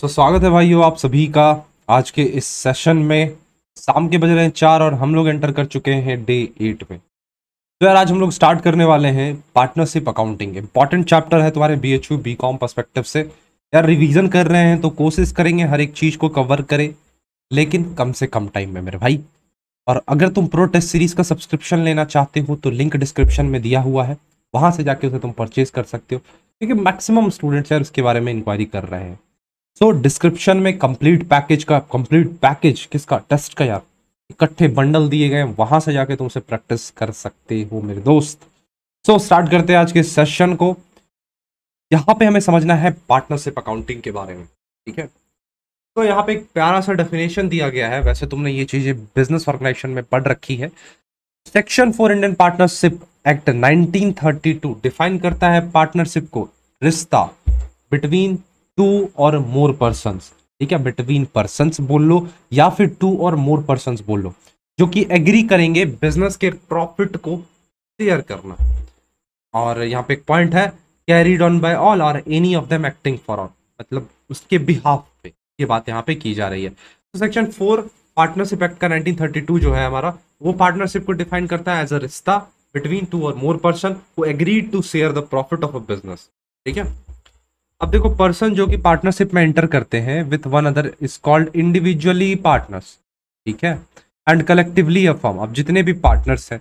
तो स्वागत है भाइयों आप सभी का आज के इस सेशन में शाम के बज रहे हैं चार और हम लोग एंटर कर चुके हैं डे एट में तो यार आज हम लोग स्टार्ट करने वाले हैं पार्टनरशिप अकाउंटिंग इंपॉर्टेंट चैप्टर है तुम्हारे B H U B com perspective से यार रिवीजन कर रहे हैं तो कोशिश करेंगे हर एक चीज़ को कवर करें लेकिन कम से कम टाइम में मेरे भाई और अगर तुम प्रो टेस्ट सीरीज़ का सब्सक्रिप्शन लेना चाहते हो तो लिंक डिस्क्रिप्शन में दिया हुआ है वहाँ से जाके उसे तुम परचेज कर सकते हो क्योंकि मैक्सिमम स्टूडेंट्स यार उसके बारे में इंक्वायरी कर रहे हैं सो so, डिस्क्रिप्शन में कंप्लीट पैकेज का कंप्लीट पैकेज किसका टेस्ट का यार इकट्ठे बंडल दिए गए वहां से जाके उसे प्रैक्टिस कर सकते हो मेरे दोस्त सो so, स्टार्ट करते हैं आज के सेशन को यहाँ पे हमें समझना है पार्टनरशिप अकाउंटिंग के बारे में ठीक है तो यहाँ पे एक प्यारा सा डेफिनेशन दिया गया है वैसे तुमने ये चीजें बिजनेस ऑर्गेनाइजेशन में पढ़ रखी है section four Indian partnership act 1932 define करता है पार्टनरशिप को रिश्ता between two or more person ठीक है बिटवीन पर्सन बोल लो या फिर टू और मोर पर्सन बोल लो जो कि एग्री करेंगे बिजनेस के प्रॉफिट को शेयर करना और यहाँ पे एक पॉइंट है carried on by all or any of them acting for all मतलब उसके बिहाफ पे ये बात यहाँ पे की जा रही है तो सेक्शन फोर पार्टनरशिप एक्ट का 1932 जो है हमारा वो पार्टनरशिप को डिफाइन करता है एज अ रिश्ता between two or more person who agreed to share the profit of a business ठीक है अब देखो पर्सन जो कि पार्टनरशिप में एंटर करते हैं with one other is called individually partners ठीक है एंड कलेक्टिवली अ फॉर्म अब जितने भी पार्टनर्स हैं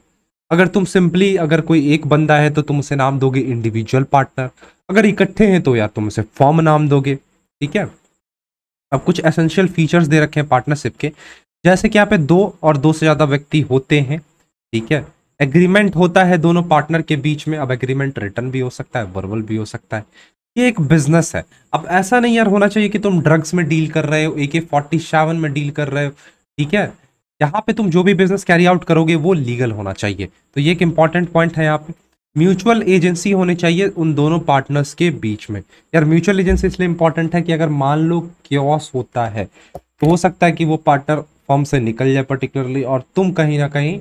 अगर तुम सिंपली अगर कोई एक बंदा है तो तुम उसे नाम दोगे इंडिविजुअल पार्टनर अगर इकट्ठे हैं तो यार तुम उसे फॉर्म नाम दोगे ठीक है अब कुछ एसेंशियल फीचर्स दे रखे हैं पार्टनरशिप के जैसे कि यहाँ पे दो और दो से ज़्यादा व्यक्ति होते हैं ठीक है एग्रीमेंट होता है दोनों पार्टनर के बीच में अब एग्रीमेंट रिटर्न भी हो सकता है वर्बल भी हो सकता है ये एक बिजनेस है अब ऐसा नहीं यार होना चाहिए कि तुम ड्रग्स में डील कर रहे हो ए के फोर्टी सेवन में डील कर रहे हो ठीक है यहाँ पे तुम जो भी बिजनेस कैरी आउट करोगे वो लीगल होना चाहिए तो ये एक इंपॉर्टेंट पॉइंट है यहाँ पे म्यूचुअल एजेंसी होनी चाहिए उन दोनों पार्टनर्स के बीच में यार म्यूचुअल एजेंसी इसलिए इंपॉर्टेंट है कि अगर मान लो क्योस होता है तो हो सकता है कि वो पार्टनर फॉर्म से निकल जाए पर्टिकुलरली और तुम कहीं ना कहीं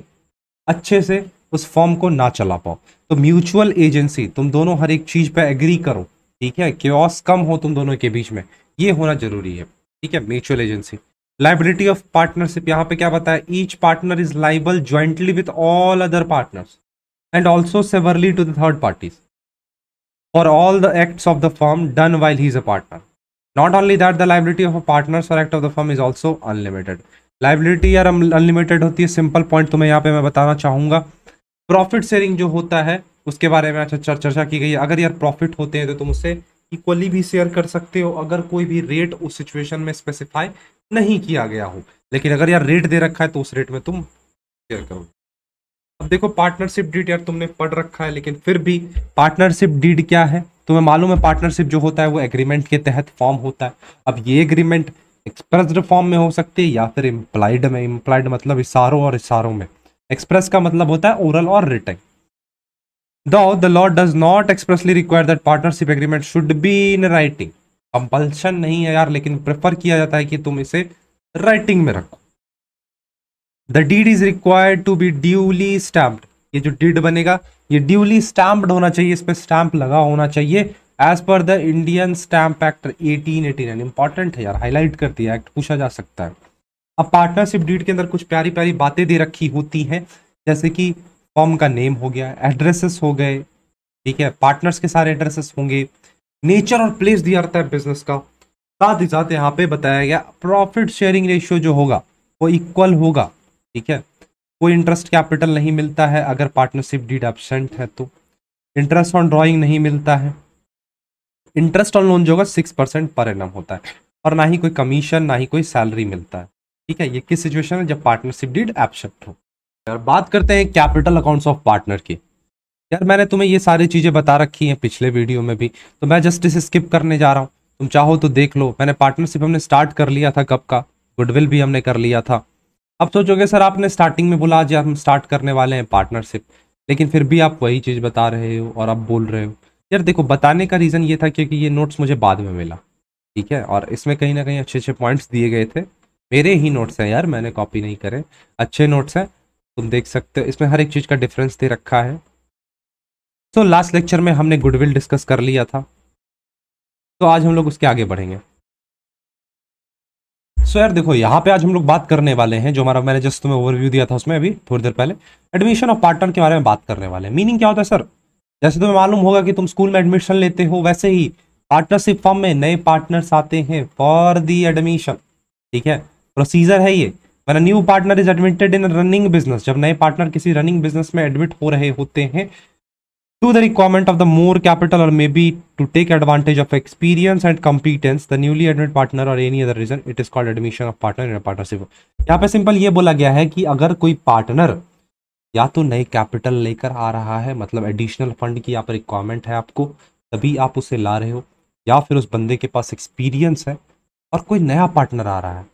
अच्छे से उस फॉर्म को ना चला पाओ तो म्यूचुअल एजेंसी तुम दोनों हर एक चीज़ पर एग्री करो ठीक है क्योस कम हो तुम दोनों के बीच में ये होना जरूरी है ठीक है mutual agency liability of partnership यहाँ पे क्या बताया each partner is liable jointly with all other partners and also severally to the third parties for all the acts of the firm done while he is a partner not only that the liability of a partner or act of the firm is also unlimited liability यार unlimited होती है simple point तुम्हें यहाँ पे मैं बताना चाहूंगा profit sharing जो होता है उसके बारे में अच्छा चर्चा की गई है अगर यार प्रॉफिट होते हैं तो तुम उससे इक्वली भी शेयर कर सकते हो अगर कोई भी रेट उस सिचुएशन में स्पेसिफाई नहीं किया गया हो लेकिन अगर यार रेट दे रखा है तो उस रेट में तुम शेयर करो अब देखो पार्टनरशिप डीड यार तुमने पढ़ रखा है लेकिन फिर भी पार्टनरशिप डीड क्या है तुम्हें मालूम है पार्टनरशिप जो होता है वो एग्रीमेंट के तहत फॉर्म होता है अब ये एग्रीमेंट एक्सप्रेस्ड फॉर्म में हो सकती है या फिर इम्प्लाइड में इम्प्लाइड मतलब इशारों और इशारों में एक्सप्रेस का मतलब होता है oral or written Though the law does not expressly require that partnership agreement should be in writing. Compulsion नहीं है यार लेकिन प्रेफर किया जाता है कि तुम इसे राइटिंग में रखो the deed is required to be duly stamped ये जो डीड बनेगा ये ड्यूली स्टैम्प्ड होना चाहिए इस पर स्टैम्प लगा होना चाहिए as per the Indian stamp act nine important है यार हाईलाइट कर दिया एक्ट पूछा जा सकता है अब पार्टनरशिप डीड के अंदर कुछ प्यारी प्यारी बातें दे रखी होती हैं जैसे कि फॉर्म का नेम हो गया एड्रेसेस हो गए ठीक है पार्टनर्स के सारे एड्रेसेस होंगे नेचर और प्लेस दिया जाता है बिजनेस का साथ ही साथ यहाँ पे बताया गया प्रॉफिट शेयरिंग रेशियो जो होगा वो इक्वल होगा ठीक है कोई इंटरेस्ट कैपिटल नहीं मिलता है अगर पार्टनरशिप डीड एबसेंट है तो इंटरेस्ट ऑन ड्राइंग नहीं मिलता है इंटरेस्ट ऑन लोन जो होगा सिक्स परसेंट पर एन होता है और ना ही कोई कमीशन ना ही कोई सैलरी मिलता है ठीक है ये किस सिचुएशन है जब पार्टनरशिप डीड एबसेंट हो यार बात करते हैं कैपिटल अकाउंट्स ऑफ पार्टनर की यार मैंने तुम्हें ये सारी चीज़ें बता रखी हैं पिछले वीडियो में भी तो मैं जस्ट इसे स्किप करने जा रहा हूँ तुम चाहो तो देख लो मैंने पार्टनरशिप हमने स्टार्ट कर लिया था कब का गुडविल भी हमने कर लिया था अब सोचोगे सर आपने स्टार्टिंग में बोला आज हम स्टार्ट करने वाले हैं पार्टनरशिप लेकिन फिर भी आप वही चीज़ बता रहे हो और आप बोल रहे हो यार देखो बताने का रीज़न ये था क्योंकि ये नोट्स मुझे बाद में मिला ठीक है और इसमें कहीं ना कहीं अच्छे अच्छे पॉइंट्स दिए गए थे मेरे ही नोट्स हैं यार मैंने कॉपी नहीं करे अच्छे नोट्स हैं तुम देख सकते हो इसमें हर एक चीज़ का डिफरेंस दे रखा है तो लास्ट लेक्चर में हमने गुडविल डिस्कस कर लिया था तो आज हम लोग उसके आगे बढ़ेंगे सो so यार देखो यहाँ पे आज हम लोग बात करने वाले हैं जो हमारा मैंने जस्ट तुम्हें ओवरव्यू दिया था उसमें अभी थोड़ी देर पहले एडमिशन ऑफ पार्टनर के बारे में बात करने वाले हैं मीनिंग क्या होता है सर जैसे तुम्हें मालूम होगा कि तुम स्कूल में एडमिशन लेते हो वैसे ही पार्टनरशिप फॉर्म में नए पार्टनर्स आते हैं फॉर दी एडमिशन ठीक है प्रोसीजर है ये मैंने new partner is admitted in running business जब नए पार्टनर किसी रनिंग बिजनेस में एडमिट हो रहे होते हैं to the requirement of the more capital or may be to take advantage of experience and competence the newly admit partner or any other reason it is called admission of partner in partnership यहाँ पे simple ये बोला गया है कि अगर कोई partner या तो नए कैपिटल लेकर आ रहा है मतलब एडिशनल फंड की यहाँ पर रिक्वायरमेंट है आपको तभी आप उसे ला रहे हो या फिर उस बंदे के पास एक्सपीरियंस है और कोई नया पार्टनर आ रहा है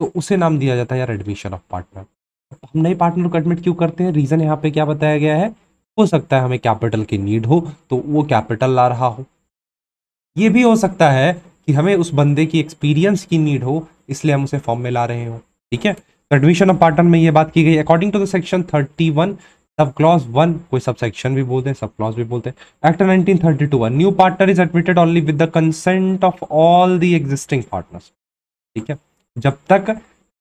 तो उसे नाम दिया जाता है यार एडमिशन ऑफ पार्टनर हम नए पार्टनर को एडमिट क्यों करते हैं रीज़न यहाँ पे क्या बताया गया है हो सकता है हमें कैपिटल की नीड हो तो वो कैपिटल ला रहा हो ये भी हो सकता है कि हमें उस बंदे की एक्सपीरियंस की नीड हो इसलिए हम उसे फॉर्म में ला रहे हो ठीक है तो एडमिशन ऑफ पार्टनर में ये बात की गई according to the section thirty one sub clause one कोई सब सेक्शन भी बोलते हैं सब क्लॉज भी बोलते हैं act nineteen thirty two new partner is admitted only with the consent of all the existing partners ठीक है जब तक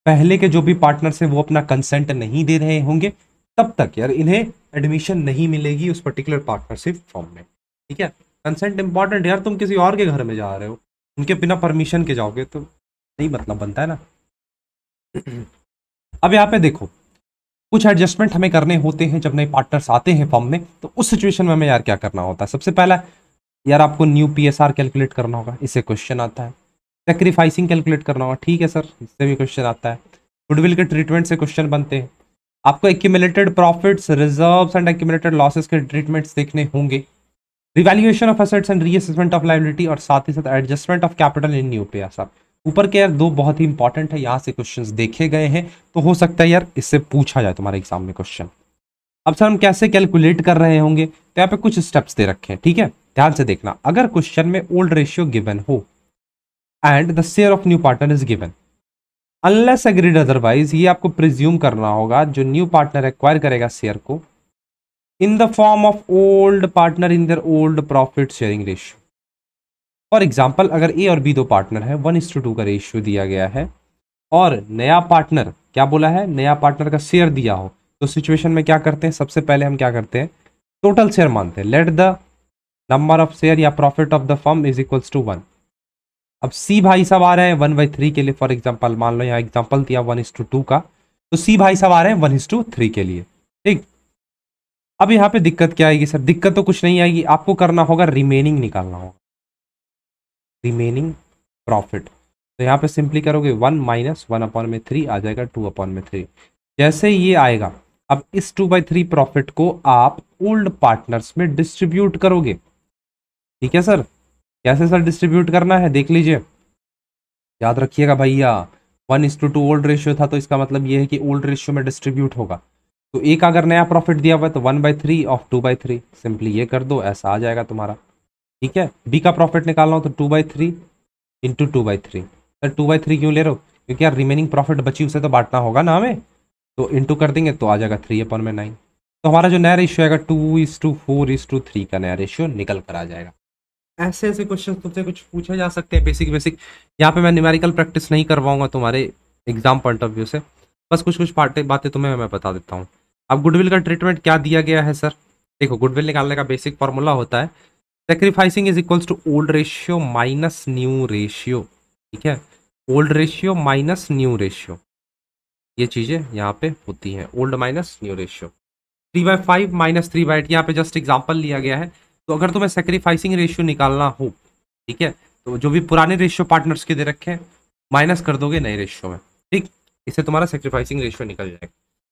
पहले के जो भी पार्टनर्स से वो अपना कंसेंट नहीं दे रहे होंगे तब तक यार इन्हें एडमिशन नहीं मिलेगी उस पर्टिकुलर पार्टनरशिप फॉर्म में ठीक है कंसेंट इंपॉर्टेंट यार तुम किसी और के घर में जा रहे हो उनके बिना परमिशन के जाओगे तो नहीं मतलब बनता है ना अब यहाँ पे देखो कुछ एडजस्टमेंट हमें करने होते हैं जब नए पार्टनर्स आते हैं फॉर्म में तो उस सिचुएशन में हमें यार क्या करना होता है सबसे पहला यार आपको न्यू पी कैलकुलेट करना होगा इससे क्वेश्चन आता है सेक्रीफाइसिंग कैलकुलेट करना होगा ठीक है सर इससे भी क्वेश्चन आता है गुडविल के ट्रीटमेंट से क्वेश्चन बनते हैं आपको accumulated profits reserves and accumulated losses के ट्रीटमेंट्स देखने होंगे revaluation of assets and reassessment of liability और साथ ही साथ adjustment of capital in new पे सर ऊपर के यार दो बहुत ही इंपॉर्टेंट है यहाँ से क्वेश्चन देखे गए हैं तो हो सकता है यार इससे पूछा जाए तुम्हारे एग्जाम में क्वेश्चन अब सर हम कैसे कैलकुलेट कर रहे होंगे तो यहाँ पे कुछ स्टेप्स दे रखे हैं ठीक है ध्यान से देखना अगर क्वेश्चन में ओल्ड रेशियो गिवन हो and the share of new partner is given unless agreed otherwise ये आपको प्रिज्यूम करना होगा जो न्यू पार्टनर एक्वायर करेगा शेयर को in the form of old partner in their old profit sharing ratio for example अगर A और B दो पार्टनर है वन इस टू टू का रेशियो दिया गया है और नया पार्टनर क्या बोला है नया पार्टनर का शेयर दिया हो तो सिचुएशन में क्या करते हैं सबसे पहले हम क्या करते हैं टोटल शेयर मानते हैं let the number of share या profit of the firm is equals to one अब सी भाई साहब आ रहे हैं वन बाई थ्री के लिए फॉर एग्जाम्पल मान लो यहाँ एग्जाम्पल दिया वन इज टू टू का तो सी भाई साहब आ रहे हैं वन इस टू थ्री के लिए ठीक अब यहाँ पे दिक्कत क्या आएगी सर दिक्कत तो कुछ नहीं आएगी आपको करना होगा रिमेनिंग निकालना होगा रिमेनिंग प्रॉफिट तो यहाँ पे सिंपली करोगे वन माइनस वन अपॉन में थ्री आ जाएगा टू अपॉन में थ्री जैसे ये आएगा अब इस टू बाई थ्री प्रॉफिट को आप ओल्ड पार्टनर्स में डिस्ट्रीब्यूट करोगे ठीक है सर कैसे सर डिस्ट्रीब्यूट करना है देख लीजिए याद रखिएगा भैया वन इस टू टू ओल्ड रेशियो था तो इसका मतलब ये है कि ओल्ड रेशियो में डिस्ट्रीब्यूट होगा तो एक अगर नया प्रॉफिट दिया हुआ है तो one by three of two by three simply ये कर दो ऐसा आ जाएगा तुम्हारा ठीक है बी का प्रॉफिट निकालना हो तो two by three into two by three sir two by three क्यों ले रहे हो क्योंकि यार रिमेनिंग प्रॉफिट बची उसे तो बांटना होगा ना हमें तो इंटू कर देंगे तो आ जाएगा थ्री अपन में नाइन तो हमारा जो नया रेशियो आएगा two is to four is to three का नया रेशियो निकल कर आ जाएगा ऐसे ऐसे क्वेश्चन तुमसे कुछ पूछे जा सकते हैं बेसिक बेसिक यहाँ पे मैं न्यूमेरिकल प्रैक्टिस नहीं करवाऊंगा तुम्हारे एग्जाम पॉइंट ऑफ व्यू से बस कुछ कुछ पार्ट बातें तुम्हें मैं बता देता हूँ अब गुडविल का ट्रीटमेंट क्या दिया गया है सर देखो गुडविल निकालने का बेसिक फॉर्मूला होता है sacrificing is equals to old ratio minus new ratio ठीक है old ratio minus new ratio ये चीज़ें यहाँ पे होती हैं old minus new ratio three by five minus three by eight यहाँ पे जस्ट एग्जाम्पल लिया गया है तो अगर तुम्हें सेक्रीफाइसिंग रेशियो निकालना हो ठीक है तो जो भी पुराने रेशियो पार्टनर्स के दे रखे हैं माइनस कर दोगे नए रेशियो में ठीक इससे तुम्हारा सेक्रीफाइसिंग रेशियो निकल जाएगा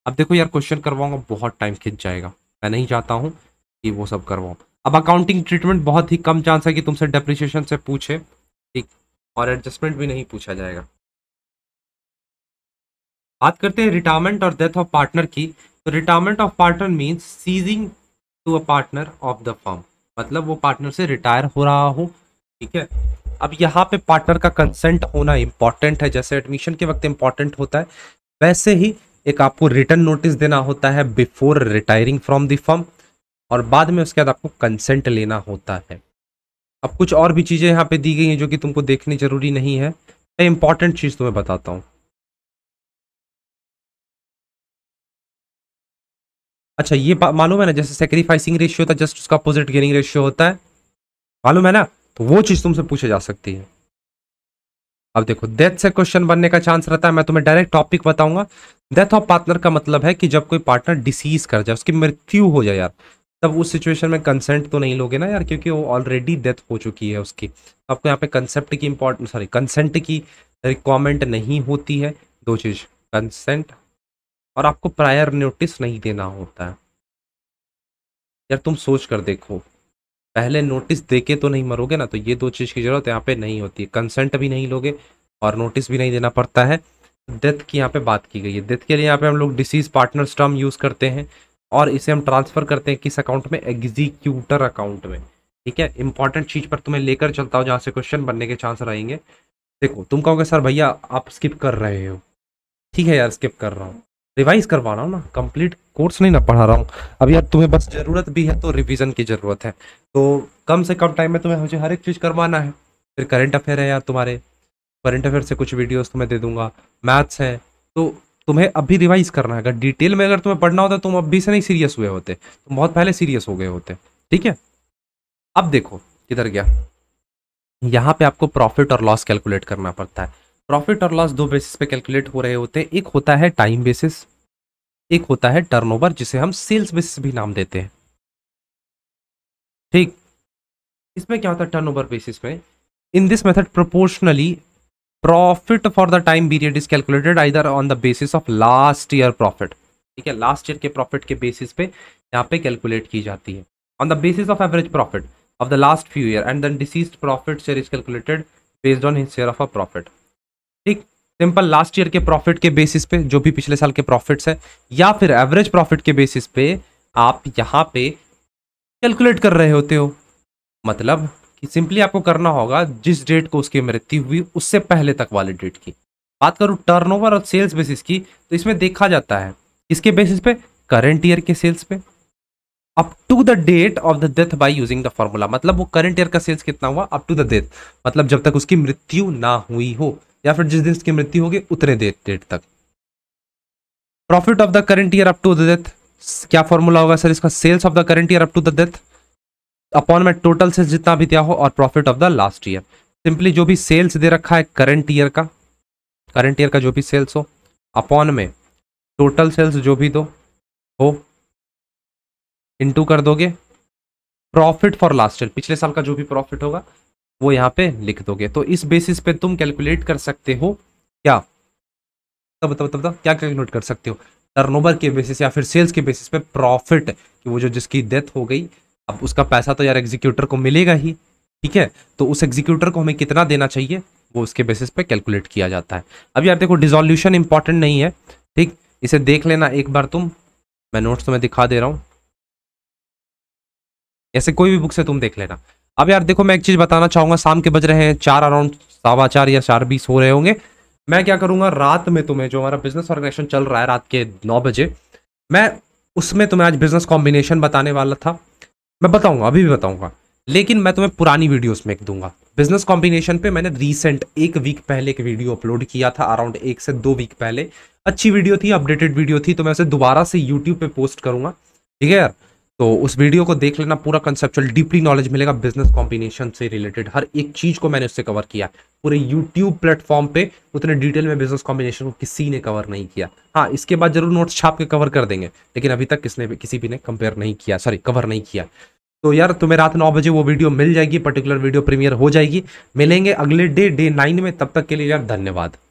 अब देखो यार क्वेश्चन करवाऊंगा बहुत टाइम खिंच जाएगा मैं नहीं चाहता हूँ कि वो सब करवाऊँ अब अकाउंटिंग ट्रीटमेंट बहुत ही कम चांस है कि तुमसे डेप्रिशिएशन से पूछे ठीक और एडजस्टमेंट भी नहीं पूछा जाएगा बात करते हैं रिटायरमेंट और डेथ ऑफ पार्टनर की तो retirement of partner means ceasing to a partner of the firm मतलब वो पार्टनर से रिटायर हो रहा हूँ ठीक है अब यहाँ पे पार्टनर का कंसेंट होना इम्पॉर्टेंट है जैसे एडमिशन के वक्त इम्पॉर्टेंट होता है वैसे ही एक आपको रिटर्न नोटिस देना होता है before retiring from the firm और बाद में उसके बाद आपको कंसेंट लेना होता है अब कुछ और भी चीज़ें यहाँ पे दी गई हैं जो कि तुमको देखनी जरूरी नहीं है मैं इंपॉर्टेंट चीज़ तुम्हें बताता हूँ अच्छा ये मालूम है ना जैसे सेक्रीफाइसिंग रेशियो होता है जस्ट उसका अपोजिट गेनिंग रेशियो होता है मालूम है ना तो वो चीज़ तुमसे पूछी जा सकती है अब देखो डेथ से क्वेश्चन बनने का चांस रहता है मैं तुम्हें डायरेक्ट टॉपिक बताऊंगा डेथ ऑफ पार्टनर का मतलब है कि जब कोई पार्टनर डिसीज कर जाए उसकी मृत्यु हो जाए यार तब उस सिचुएशन में कंसेंट तो नहीं लोगे ना यार क्योंकि वो ऑलरेडी डेथ हो चुकी है उसकी आपको तो यहाँ पे कंसेप्ट की इंपॉर्टेंट सॉरी कंसेंट की रिक्वायरमेंट नहीं होती है दो चीज़ कंसेंट और आपको प्रायर नोटिस नहीं देना होता है यार तुम सोच कर देखो पहले नोटिस देके तो नहीं मरोगे ना तो ये दो चीज़ की ज़रूरत यहाँ पे नहीं होती है कंसेंट भी नहीं लोगे और नोटिस भी नहीं देना पड़ता है डेथ की यहाँ पे बात की गई है डेथ के लिए यहाँ पे हम लोग डिसीज पार्टनर स्टर्म यूज़ करते हैं और इसे हम ट्रांसफ़र करते हैं किस अकाउंट में एग्जीक्यूटर अकाउंट में ठीक है इंपॉर्टेंट चीज़ पर तुम्हें लेकर चलता हो जहाँ से क्वेश्चन बनने के चांस रहेंगे देखो तुम कहोगे सर भैया आप स्किप कर रहे हो ठीक है यार स्किप कर रहा हूँ रिवाइज करवा रहा हूँ ना कंप्लीट कोर्स नहीं ना पढ़ा रहा हूँ अब यार तुम्हें बस ज़रूरत भी है तो रिवीजन की ज़रूरत है तो कम से कम टाइम में तुम्हें मुझे हर एक चीज़ करवाना है फिर करंट अफेयर है यार तुम्हारे करंट अफेयर से कुछ वीडियोस तुम्हें दे दूंगा मैथ्स है तो तुम्हें अभी रिवाइज करना है अगर डिटेल में अगर तुम्हें पढ़ना होता तुम अभी से नहीं सीरियस हुए होते तुम बहुत पहले सीरियस हो गए होते ठीक है अब देखो किधर गया यहाँ पे आपको प्रॉफिट और लॉस कैलकुलेट करना पड़ता है प्रॉफिट और लॉस दो बेसिस पे कैलकुलेट हो रहे होते हैं एक होता है टाइम बेसिस एक होता है टर्नओवर जिसे हम सेल्स बेसिस भी नाम देते हैं ठीक इसमें क्या होता है टर्नओवर बेसिस में in this method proportionally profit for the time period is calculated either on the basis of last year profit ठीक है लास्ट ईयर के प्रॉफिट के बेसिस पे यहाँ पे कैलकुलेट की जाती है on the basis of average profit of the last few year and then deceased profit share is calculated based on his share of a profit ठीक सिंपल लास्ट ईयर के profit के basis पे जो भी पिछले साल के प्रॉफिट्स है या फिर एवरेज प्रॉफिट के बेसिस पे आप यहाँ पे कैलकुलेट कर रहे होते हो मतलब कि सिंपली आपको करना होगा जिस डेट को उसकी मृत्यु हुई उससे पहले तक वाले डेट की बात करूँ टर्नओवर और सेल्स बेसिस की तो इसमें देखा जाता है इसके बेसिस पे करंट ईयर के सेल्स पे up to the date of the death by using the formula मतलब वो करंट ईयर का सेल्स कितना हुआ अप टू द डेथ मतलब जब तक उसकी मृत्यु ना हुई हो या फिर जिस दिन इसकी मृत्यु होगी उतने देर डेट तक profit of the current year up to the death क्या फॉर्मूला होगा सर इसका sales of the current year up to the death upon में टोटल सेल्स जितना भी दिया हो और profit of the last year simply जो भी सेल्स दे रखा है करंट ईयर का करंट ईयर का जो भी सेल्स हो अपॉन में टोटल सेल्स जो भी दो हो इंटू कर दोगे प्रॉफिट फॉर लास्ट ईयर पिछले साल का जो भी प्रॉफिट होगा वो यहाँ पे लिख दोगे तो इस बेसिस पे तुम कैलकुलेट कर सकते हो क्या तब तब तब तब क्या कैलकुलेट कर सकते हो टर्नओवर के बेसिस या फिर सेल्स के बेसिस पे प्रॉफिट कि वो जो जिसकी डेथ हो गई अब उसका पैसा तो यार एग्जीक्यूटर को मिलेगा ही ठीक है तो उस एग्जीक्यूटर को हमें कितना देना चाहिए वो उसके बेसिस पे कैलकुलेट किया जाता है अब यार देखो डिजोल्यूशन इंपॉर्टेंट नहीं है ठीक इसे देख लेना एक बार तुम मैं नोट्स तुम्हें दिखा दे रहा हूँ ऐसे कोई भी बुक से तुम देख लेना अब यार देखो मैं एक चीज़ बताना चाहूंगा शाम के बज रहे हैं चार अराउंड सवा चार या चार बीस हो रहे होंगे मैं क्या करूंगा रात में तुम्हें जो हमारा बिजनेस ऑर्गेनाइजेशन चल रहा है रात के नौ बजे मैं उसमें तुम्हें आज बिजनेस कॉम्बिनेशन बताने वाला था मैं बताऊंगा अभी भी बताऊंगा लेकिन मैं तुम्हें पुरानी वीडियोस में एक दूंगा बिजनेस कॉम्बिनेशन पे मैंने रिसेंट एक वीक पहले एक वीडियो अपलोड किया था अराउंड एक से दो वीक पहले अच्छी वीडियो थी अपडेटेड वीडियो थी तो मैं उसे दोबारा से यूट्यूब पे पोस्ट करूंगा ठीक है यार तो उस वीडियो को देख लेना पूरा कंसेप्चुअल डीपली नॉलेज मिलेगा बिजनेस कॉम्बिनेशन से रिलेटेड हर एक चीज को मैंने उससे कवर किया पूरे यूट्यूब प्लेटफॉर्म पे उतने डिटेल में बिजनेस कॉम्बिनेशन को किसी ने कवर नहीं किया हाँ इसके बाद जरूर नोट्स छाप के कवर कर देंगे लेकिन अभी तक किसने किसी भी ने कंपेयर नहीं किया सॉरी कवर नहीं किया तो यार तुम्हें रात नौ बजे वो वीडियो मिल जाएगी पर्टिकुलर वीडियो प्रीमियर हो जाएगी मिलेंगे अगले डे डे नाइन में तब तक के लिए यार धन्यवाद